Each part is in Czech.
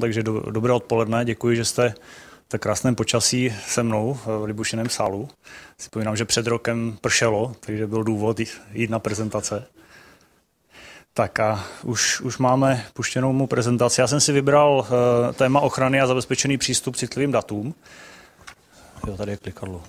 Takže do, dobré odpoledne, děkuji, že jste v tak krásném počasí se mnou eh, v Libušiném sálu. Si pomínám, že před rokem pršelo, takže byl důvod jít na prezentace. Tak a už, už máme puštěnou mu prezentaci. Já jsem si vybral uh, téma ochrany a zabezpečený přístup citlivým datům. Jo, tady je klikadlo.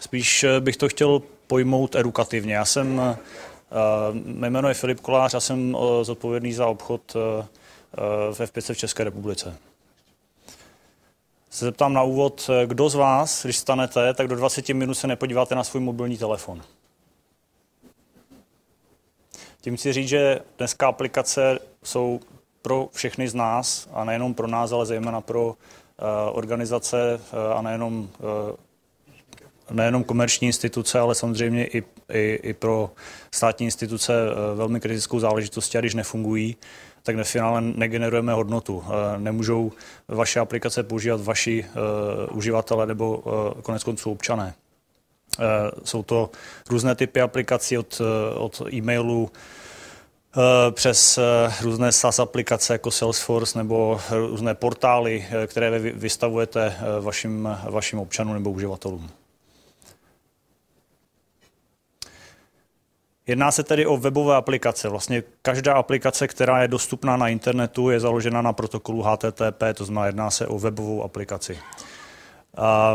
Spíš eh, bych to chtěl pojmout edukativně. Já jsem, uh, mé je Filip Kolář, já jsem uh, zodpovědný za obchod uh, Eh, v F5 v České republice. Se zeptám na úvod, eh, kdo z vás, když stanete, tak do 20 minut se nepodíváte na svůj mobilní telefon. Tím chci říct, že dneska aplikace jsou pro všechny z nás, a nejenom pro nás, ale zejména pro uh, organizace uh, a nejenom, uh, nejenom komerční instituce, ale samozřejmě i, i, i pro státní instituce uh, velmi kritickou záležitostí, a když nefungují, uh, tak ve finále negenerujeme hodnotu. Eh, nemůžou vaše aplikace používat vaši uh, uživatele nebo uh, konec konců občané. Uh, jsou to různé typy aplikací od, od e-mailu, přes různé SaaS aplikace jako Salesforce nebo různé portály, které vy vystavujete vašim, vašim občanům nebo uživatelům. Jedná se tedy o webové aplikace. Vlastně každá aplikace, která je dostupná na internetu, je založena na protokolu HTTP, to znamená, jedná se o webovou aplikaci.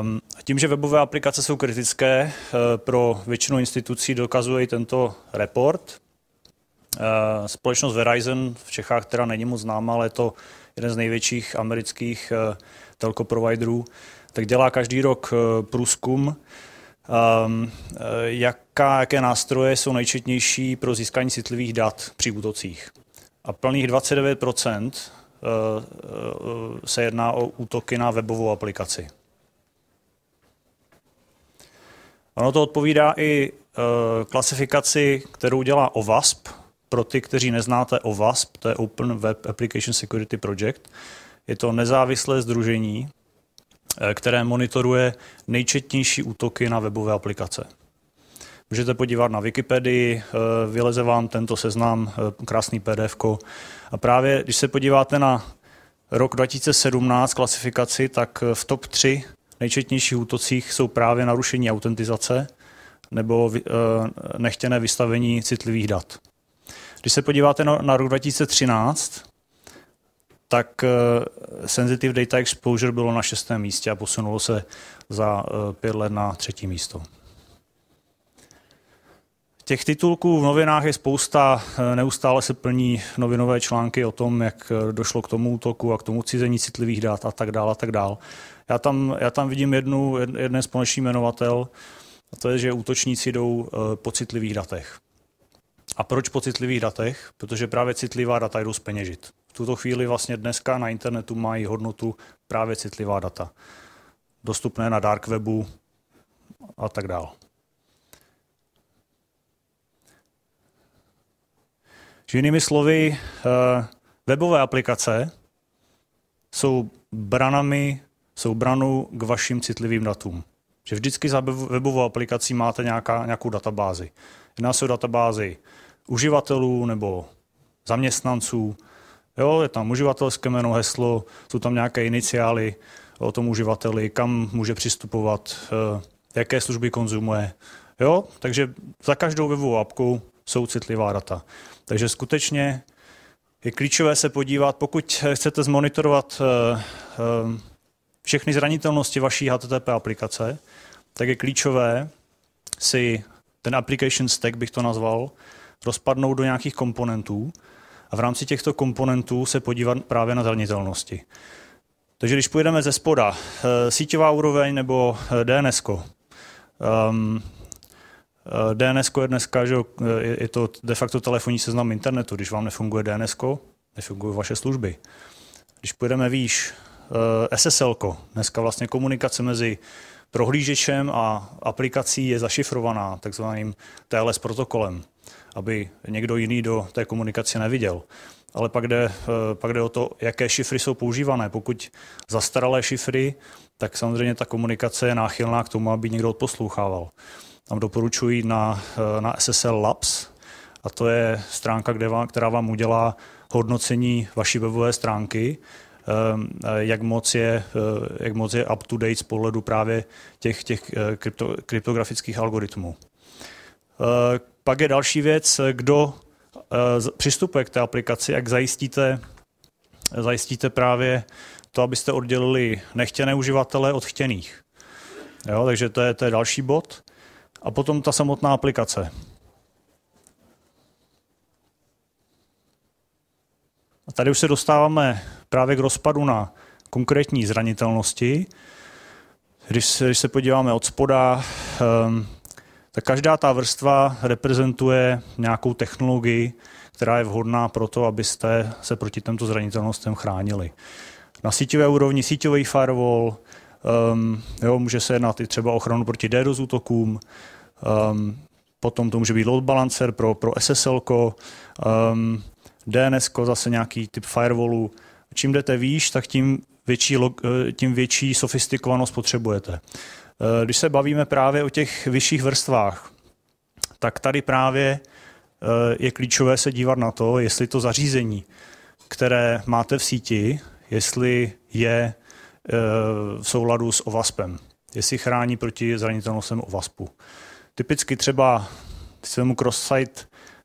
Ehm, tím, že webové aplikace jsou kritické eh, pro většinu institucí, dokazuje i tento report. Eh, společnost Verizon v Čechách, která není moc známa, ale je to jeden z největších amerických eh, telco providerů, tak dělá každý rok průzkum Um, jaká, jaké nástroje jsou nejčetnější pro získání citlivých dat při útocích? A plných 29 eh, eh, se jedná o útoky na webovou aplikaci. Ono to odpovídá i klasifikaci, kterou dělá OWASP. Pro ty, kteří neznáte OWASP, to je Open Web Application Security Project, je to nezávislé združení, Eh, které monitoruje nejčetnější útoky na webové aplikace. Můžete podívat na Wikipedii, eh, vyleze vám tento seznam, eh, krásný PDF. -ko. A právě když se podíváte na rok 2017 klasifikaci, tak v top 3 nejčetnějších útocích jsou právě narušení autentizace nebo nechtěné vystavení citlivých dat. Když se podíváte na rok 2013, tak eh, Sensitive Data Exposure bylo na šestém místě a posunulo se za eh, pět let na třetí místo. Těch titulků v novinách je spousta, eh, neustále se plní novinové články o tom, jak došlo k tomu útoku a k tomu cizení citlivých dat a tak dále a tak dále. Já tam, já tam vidím jednu, jedné společný jmenovatel, a to je, že útočníci jdou po citlivých datech. A proč po citlivých datech? Protože právě citlivá data jdou zpeněžit. V tuto chvíli vlastně dneska na internetu mají hodnotu právě citlivá data. Dostupné na dark webu a tak dál. Jinými slovy, eh, webové aplikace jsou branami, jsou branou k vašim citlivým datům. Že vždycky za webovou aplikací máte nějaká, nějakou databázi. Jedná se o databázi uživatelů nebo zaměstnanců, Jo, je tam uživatelské jméno, heslo, jsou tam nějaké iniciály o tom uživateli, kam může přistupovat, eh, jaké služby konzumuje. Jo, takže za každou webovou apku jsou citlivá data. Takže skutečně je klíčové se podívat, pokud chcete zmonitorovat eh, eh, všechny zranitelnosti vaší HTTP aplikace, tak je klíčové si ten application stack, bych to nazval, rozpadnout do nějakých komponentů a v rámci těchto komponentů se podívat právě na zranitelnosti. Takže když půjdeme ze spoda, eh, síťová úroveň nebo eh, DNS. -ko. Um, ehm, eh, DNS je dneska, že je to de facto telefonní seznam internetu. Když vám nefunguje DNS, nefungují vaše služby. Když půjdeme výš, SSL, -ko. dneska vlastně komunikace mezi prohlížečem a aplikací je zašifrovaná takzvaným TLS protokolem, aby někdo jiný do té komunikace neviděl. Ale pak jde, eh, pak jde o to, jaké šifry jsou používané. Pokud zastaralé šifry, tak samozřejmě ta komunikace je náchylná k tomu, aby někdo odposlouchával. Tam doporučuji na, eh, na SSL Labs, a to je stránka, kde vám, která vám udělá hodnocení vaší webové stránky Ehm, eh, jak moc je, eh, jak moc je up to date z pohledu právě těch, těch eh, krypto, kryptografických algoritmů. Pak je další věc, kdo přistupuje k té aplikaci, jak zajistíte, zajistíte právě to, abyste oddělili nechtěné uživatele od chtěných. Jo, takže to je, to je další bod. A potom ta samotná aplikace. A tady už se dostáváme právě k rozpadu na konkrétní zranitelnosti. Když se, když se podíváme od spoda, ehm, tak každá ta vrstva reprezentuje nějakou technologii, která je vhodná pro to, abyste se proti těmto zranitelnostem chránili. Na síťové úrovni síťový firewall, um, jo, může se jednat i třeba ochranu proti DDoS útokům, um, potom to může být load balancer pro, pro SSL, um, DNS zase nějaký typ firewallu, čím jdete výš, tak tím větší, eh, tím větší sofistikovanost potřebujete. Eh, když se bavíme právě o těch vyšších vrstvách, tak tady právě eh, je klíčové se dívat na to, jestli to zařízení, které máte v síti, jestli je v souladu s OVASPem, jestli chrání proti zranitelnostem OVASPu. Typicky třeba svému cross-site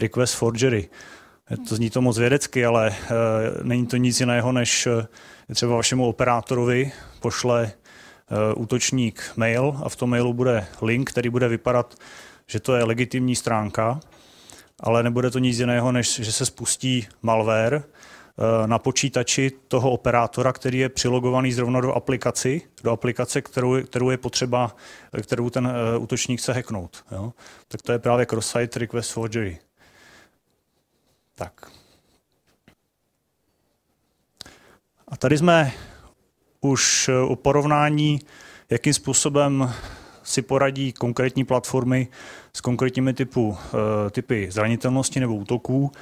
request forgery to zní to moc vědecky, ale eh, není to nic jiného, než eh, třeba vašemu operátorovi pošle eh, útočník mail a v tom mailu bude link, který bude vypadat, že to je legitimní stránka, ale nebude to nic jiného, než že se spustí malware na počítači toho operátora, který je přilogovaný zrovna do aplikaci, do aplikace, kterou, kterou je potřeba, kterou ten útočník chce hacknout. Jo? Tak to je právě cross-site request forgery. Tak. A tady jsme už eh, u porovnání, jakým způsobem si poradí konkrétní platformy s konkrétními typu, eh, typy zranitelnosti nebo útoků.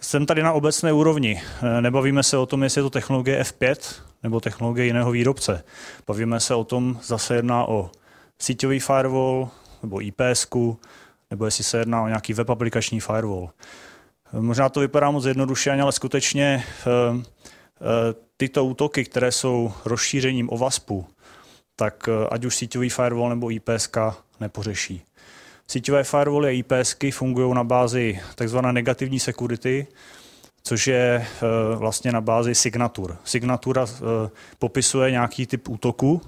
Jsem tady na obecné úrovni. Eh, nebavíme se o tom, jestli je to technologie F5 nebo technologie jiného výrobce. Bavíme se o tom, zase jedná o síťový firewall nebo IPS, nebo jestli se jedná o nějaký web aplikační firewall. Možná to vypadá moc jednoduše, ale skutečně eh, eh, tyto útoky, které jsou rozšířením o VASPU, tak eh, ať už síťový firewall nebo IPSK nepořeší. Síťové firewally a IPSky fungují na bázi tzv. negativní security, což je vlastně na bázi signatur. Signatura popisuje nějaký typ útoku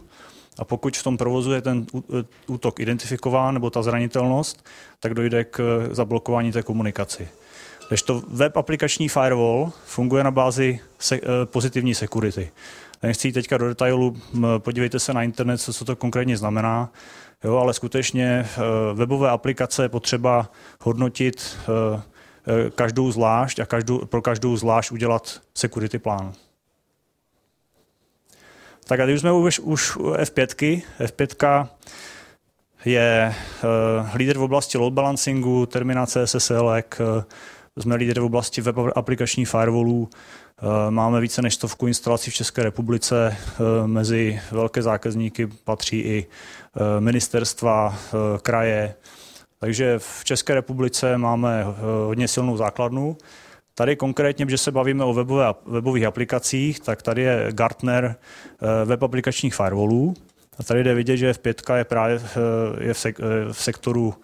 a pokud v tom provozu je ten útok identifikován nebo ta zranitelnost, tak dojde k zablokování té komunikaci. Takže to web aplikační firewall funguje na bázi se, eh, pozitivní security. Nechci jít teďka do detailu, podívejte se na internet, co, co to konkrétně znamená, jo, ale skutečně eh, webové aplikace je potřeba hodnotit eh, každou zvlášť a každou, pro každou zvlášť udělat security plán. Tak a když jsme už, už F5, F5 je uh, lídr v oblasti load balancingu, terminace SSL, uh, e jsme lídry v oblasti web aplikačních firewallů, eh, máme více než stovku instalací v České republice. Eh, mezi velké zákazníky patří i eh, ministerstva, kraje. Takže v České republice máme hodně silnou základnu. Tady konkrétně, že se bavíme o webové, webových aplikacích, tak tady je Gartner web aplikačních firewallů. A tady jde vidět, že F5 je právě je v, sek, v sektoru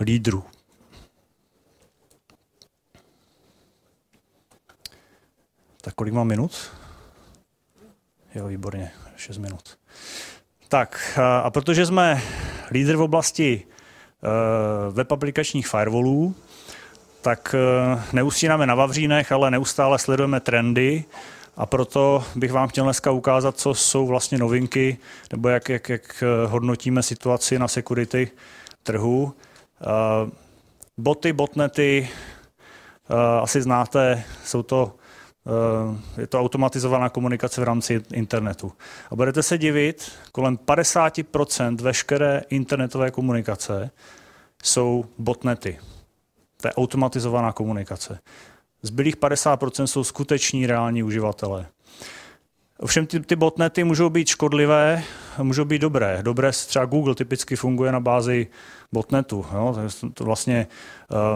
lídrů. Tak kolik mám minut? Jo, výborně, 6 minut. Tak a protože jsme lídr v oblasti e, web aplikačních firewallů, tak e, neusínáme na Vavřínech, ale neustále sledujeme trendy a proto bych vám chtěl dneska ukázat, co jsou vlastně novinky, nebo jak, jak, jak e, hodnotíme situaci na security trhu. Boty, botnety, asi znáte, jsou to Eh, je to automatizovaná komunikace v rámci internetu. A budete se divit, kolem 50% veškeré internetové komunikace jsou botnety. To je automatizovaná komunikace. Zbylých 50% jsou skuteční reální uživatelé. Ovšem ty, ty botnety můžou být škodlivé, můžou být dobré. Dobré třeba Google typicky funguje na bázi botnetu. Jo? To vlastně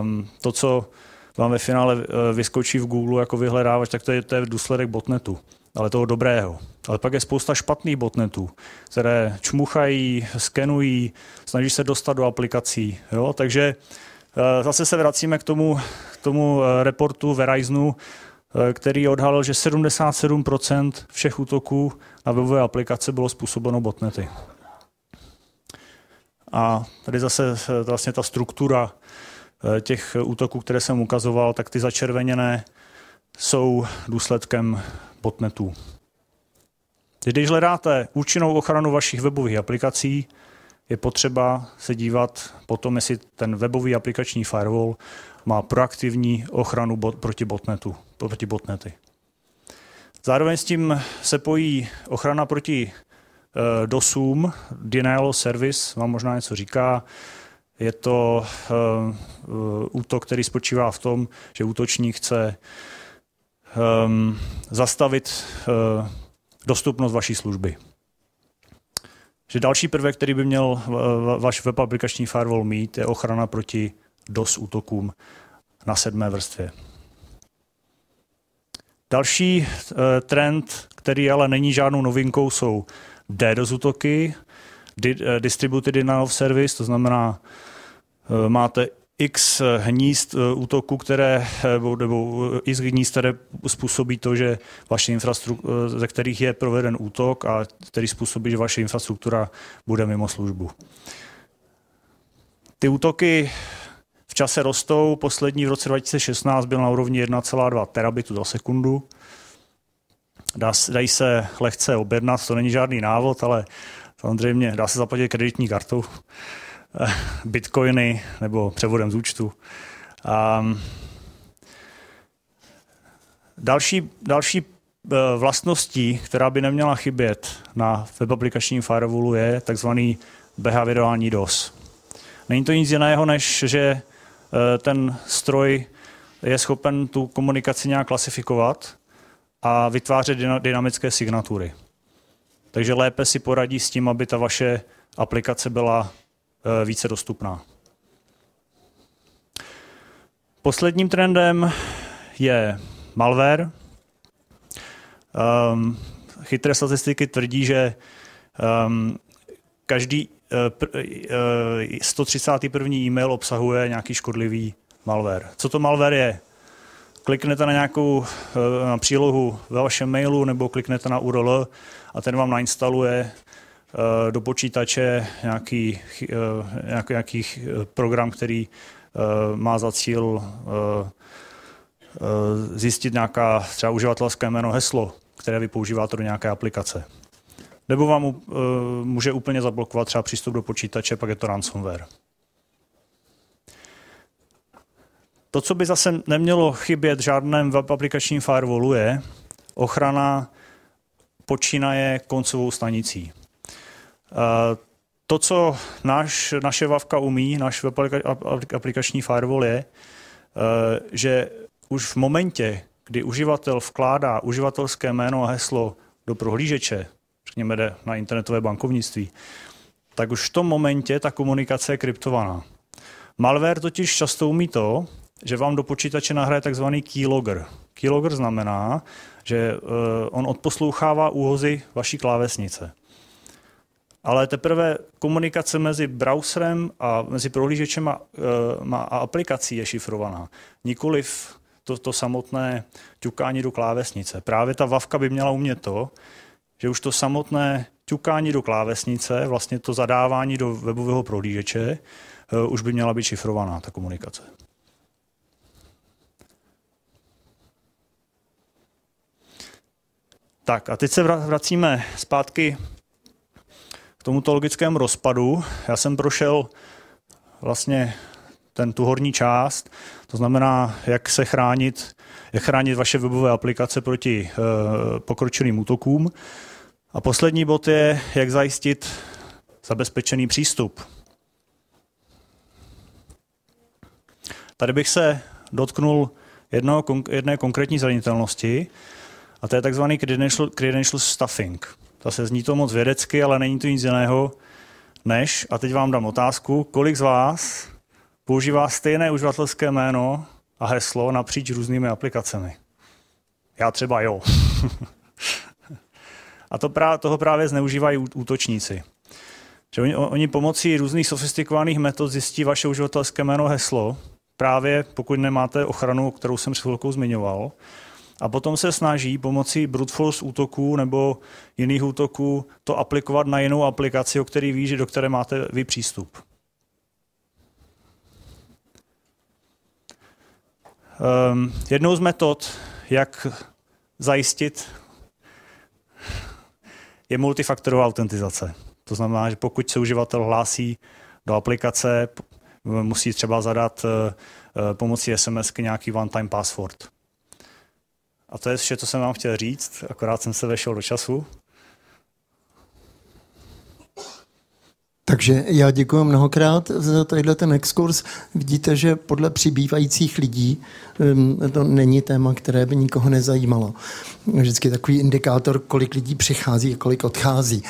um, to, co vám ve finále eh, vyskočí v Google jako vyhledávač, tak to je, to je důsledek botnetu ale toho dobrého. Ale pak je spousta špatných botnetů, které čmuchají, skenují, snaží se dostat do aplikací. Jo? Takže eh, zase se vracíme k tomu, k tomu eh, reportu Verizonu, který odhalil, že 77% všech útoků na webové aplikace bylo způsobeno botnety. A tady zase vlastně ta struktura Eh, těch útoků, které jsem ukazoval, tak ty začerveněné jsou důsledkem botnetů. Když hledáte účinnou ochranu vašich webových aplikací, je potřeba se dívat potom, jestli ten webový aplikační firewall má proaktivní ochranu bot, proti, botnetu, proti botnety. Zároveň s tím se pojí ochrana proti e, DOSům, Denial Service, vám možná něco říká. Je to eh, útok, který spočívá v tom, že útočník chce um, zastavit uh, dostupnost vaší služby. Že další prvek, který by měl eh, váš web aplikační firewall mít, je ochrana proti DOS útokům na sedmé vrstvě. Další trend, který ale není žádnou novinkou, jsou DDoS útoky, Eh, distributed denial of service, to znamená, eh, máte x hnízd eh, útoku, které, nebo x hnízd, které způsobí to, že vaše infrastruktura, ze kterých je proveden útok a který způsobí, že vaše infrastruktura bude mimo službu. Ty útoky v čase rostou. Poslední v roce 2016 byl na úrovni 1,2 terabitu za sekundu. dají se lehce objednat, to není žádný návod, ale Samozřejmě dá se zaplatit kreditní kartou, eh, bitcoiny nebo převodem z účtu. Um, další, další eh, vlastností, která by neměla chybět na web aplikačním firewallu je takzvaný behaviorální DOS. Není to nic jiného, než že eh, ten stroj je schopen tu komunikaci nějak klasifikovat a vytvářet dynamické signatury. Takže lépe si poradí s tím, aby ta vaše aplikace byla eh, více dostupná. Posledním trendem je malware. Um, chytré statistiky tvrdí, že um, každý uh, uh, 131. e-mail obsahuje nějaký škodlivý malware. Co to malware je? kliknete na nějakou eh, na přílohu ve vašem mailu nebo kliknete na URL a ten vám nainstaluje eh, do počítače nějaký, eh, nějaký, nějaký program, který má za cíl zjistit nějaká třeba uživatelské jméno, heslo, které vy používáte do nějaké aplikace. Nebo vám může úplně zablokovat třeba přístup do počítače, pak je to ransomware. To, co by zase nemělo chybět žádném web aplikačním firewallu, je ochrana počínaje koncovou stanicí. Eh, to, co naš, naše Vavka umí, náš web aplikační firewall je, eh, že už v momentě, kdy uživatel vkládá uživatelské jméno a heslo do prohlížeče, řekněme jde na internetové bankovnictví, tak už v tom momentě ta komunikace je kryptovaná. Malware totiž často umí to, že vám do počítače nahraje takzvaný keylogger. Keylogger znamená, že eh, on odposlouchává úhozy vaší klávesnice. Ale teprve komunikace mezi browserem a mezi prohlížečem a, eh, a aplikací je šifrovaná. Nikoliv to, to samotné ťukání do klávesnice. Právě ta vavka by měla umět to, že už to samotné ťukání do klávesnice, vlastně to zadávání do webového prohlížeče, eh, už by měla být šifrovaná ta komunikace. Tak a teď se vracíme zpátky k tomuto logickému rozpadu. Já jsem prošel vlastně ten, tu horní část, to znamená, jak se chránit, jak chránit vaše webové aplikace proti e, pokročilým útokům. A poslední bod je, jak zajistit zabezpečený přístup. Tady bych se dotknul jedno, jedné konkrétní zranitelnosti, a to je takzvaný credential, credential stuffing. Zase zní to moc vědecky, ale není to nic jiného než, a teď vám dám otázku, kolik z vás používá stejné uživatelské jméno a heslo napříč různými aplikacemi? Já třeba jo. a to prá- toho právě zneužívají útočníci. Že oni, oni pomocí různých sofistikovaných metod zjistí vaše uživatelské jméno heslo, právě pokud nemáte ochranu, kterou jsem před chvilkou zmiňoval a potom se snaží pomocí brute force útoků nebo jiných útoků to aplikovat na jinou aplikaci, o který ví, že do které máte vy přístup. Um, jednou z metod, jak zajistit, je multifaktorová autentizace. To znamená, že pokud se uživatel hlásí do aplikace, musí třeba zadat eh, eh, pomocí SMS nějaký one-time password. A to je vše, co jsem vám chtěl říct, akorát jsem se vešel do času. Takže já děkuji mnohokrát za tadyhle ten exkurs. Vidíte, že podle přibývajících lidí ehm, to není téma, které by nikoho nezajímalo. Vždycky takový indikátor, kolik lidí přichází a kolik odchází.